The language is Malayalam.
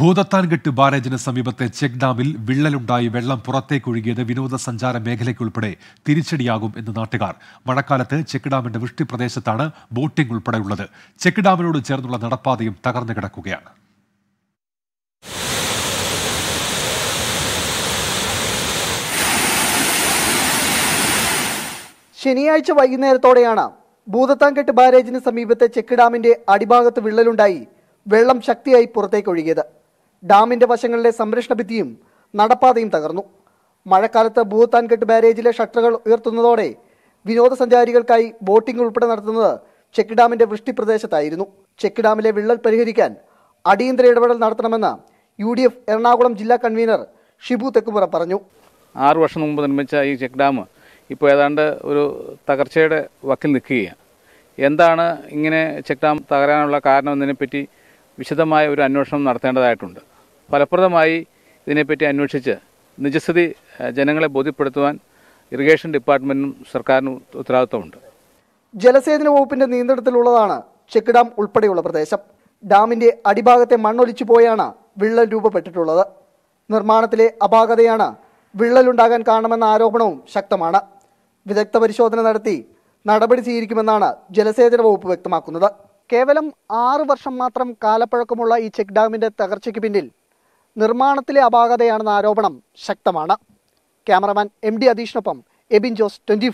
ഭൂതത്താൻകെട്ട് ബാരേജിന് സമീപത്തെ ചെക്ക് ഡാമിൽ വിള്ളലുണ്ടായി വെള്ളം പുറത്തേക്കൊഴുകിയത് വിനോദസഞ്ചാര മേഖലയ്ക്കുൾപ്പെടെ തിരിച്ചടിയാകും എന്ന് നാട്ടുകാർ മഴക്കാലത്ത് ചെക്ക് ഡാമിന്റെ വൃഷ്ടി പ്രദേശത്താണ് ബോട്ടിംഗ് ഉൾപ്പെടെയുള്ളത് ചെക്ക് ഡാമിനോട് ചേർന്നുള്ള നടപ്പാതയും തകർന്നു കിടക്കുകയാണ് ശനിയാഴ്ച വൈകുന്നേരത്തോടെയാണ് ഭൂതത്താൻകെട്ട് ബാരേജിന് സമീപത്തെ ചെക്ക് ഡാമിന്റെ അടിഭാഗത്ത് വിള്ളലുണ്ടായി വെള്ളം ശക്തിയായി പുറത്തേക്കൊഴുകിയത് ഡാമിന്റെ വശങ്ങളിലെ സംരക്ഷണ ഭിത്തിയും നടപ്പാതയും തകർന്നു മഴക്കാലത്ത് ഭൂത്താൻകെട്ട് ബാരേജിലെ ഷട്ടറുകൾ ഉയർത്തുന്നതോടെ വിനോദസഞ്ചാരികൾക്കായി ബോട്ടിംഗ് ഉൾപ്പെടെ നടത്തുന്നത് ചെക്ക് ഡാമിന്റെ വൃഷ്ടി പ്രദേശത്തായിരുന്നു ചെക്ക് ഡാമിലെ വിള്ളൽ പരിഹരിക്കാൻ അടിയന്തര ഇടപെടൽ നടത്തണമെന്ന് യു ഡി എഫ് എറണാകുളം ജില്ലാ കൺവീനർ ഷിബു തെക്കുപുറ പറഞ്ഞു ആറ് വർഷം മുമ്പ് നിർമ്മിച്ച ഈ ചെക്ക് ഡാം ഇപ്പോൾ ഏതാണ്ട് ഒരു തകർച്ചയുടെ വക്കിൽ നിൽക്കുകയാണ് എന്താണ് ഇങ്ങനെ ചെക്ക് ഡാം തകരാനുള്ള കാരണം എന്നതിനെപ്പറ്റി വിശദമായ ഒരു അന്വേഷണം നടത്തേണ്ടതായിട്ടുണ്ട് ഫലപ്രദമായി ഇതിനെപ്പറ്റി അന്വേഷിച്ച് നിജസ്ഥിതി ജനങ്ങളെ ബോധ്യപ്പെടുത്തുവാൻ ഇറിഗേഷൻ ഡിപ്പാർട്ട്മെന്റിനും സർക്കാരിനും ഉത്തരവാദിത്തമുണ്ട് ജലസേചന വകുപ്പിന്റെ നിയന്ത്രണത്തിലുള്ളതാണ് ചെക്ക് ഡാം ഉൾപ്പെടെയുള്ള പ്രദേശം ഡാമിന്റെ അടിഭാഗത്തെ മണ്ണൊലിച്ചു പോയാണ് വിള്ളൽ രൂപപ്പെട്ടിട്ടുള്ളത് നിർമ്മാണത്തിലെ അപാകതയാണ് വിള്ളലുണ്ടാകാൻ കാരണമെന്ന ആരോപണവും ശക്തമാണ് വിദഗ്ധ പരിശോധന നടത്തി നടപടി സ്വീകരിക്കുമെന്നാണ് ജലസേചന വകുപ്പ് വ്യക്തമാക്കുന്നത് കേവലം ആറു വർഷം മാത്രം കാലപ്പഴക്കമുള്ള ഈ ചെക്ക് ഡാമിന്റെ തകർച്ചയ്ക്ക് പിന്നിൽ നിർമ്മാണത്തിലെ അപാകതയാണെന്ന ആരോപണം ശക്തമാണ് ക്യാമറമാൻ എം ഡി അതീഷിനൊപ്പം എബിൻ ജോസ് ട്വൻറ്റി